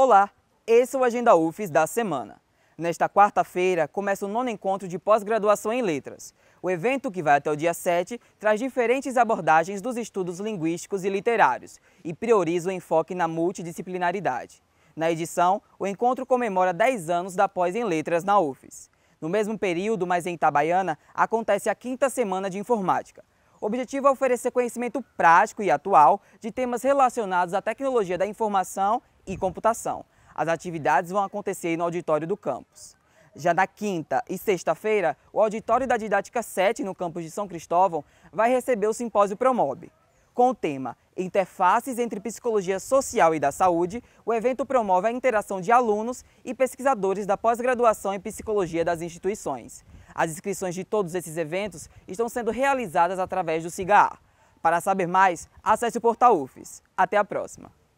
Olá, esse é o Agenda UFES da semana. Nesta quarta-feira começa o nono encontro de pós-graduação em Letras. O evento, que vai até o dia 7, traz diferentes abordagens dos estudos linguísticos e literários e prioriza o enfoque na multidisciplinaridade. Na edição, o encontro comemora 10 anos da pós em Letras na UFES. No mesmo período, mas em Itabaiana, acontece a quinta semana de informática, o objetivo é oferecer conhecimento prático e atual de temas relacionados à tecnologia da informação e computação. As atividades vão acontecer no auditório do campus. Já na quinta e sexta-feira, o auditório da Didática 7 no campus de São Cristóvão vai receber o simpósio Promob. Com o tema Interfaces entre Psicologia Social e da Saúde, o evento promove a interação de alunos e pesquisadores da pós-graduação em Psicologia das instituições. As inscrições de todos esses eventos estão sendo realizadas através do CIGAR. Para saber mais, acesse o portal UFES. Até a próxima!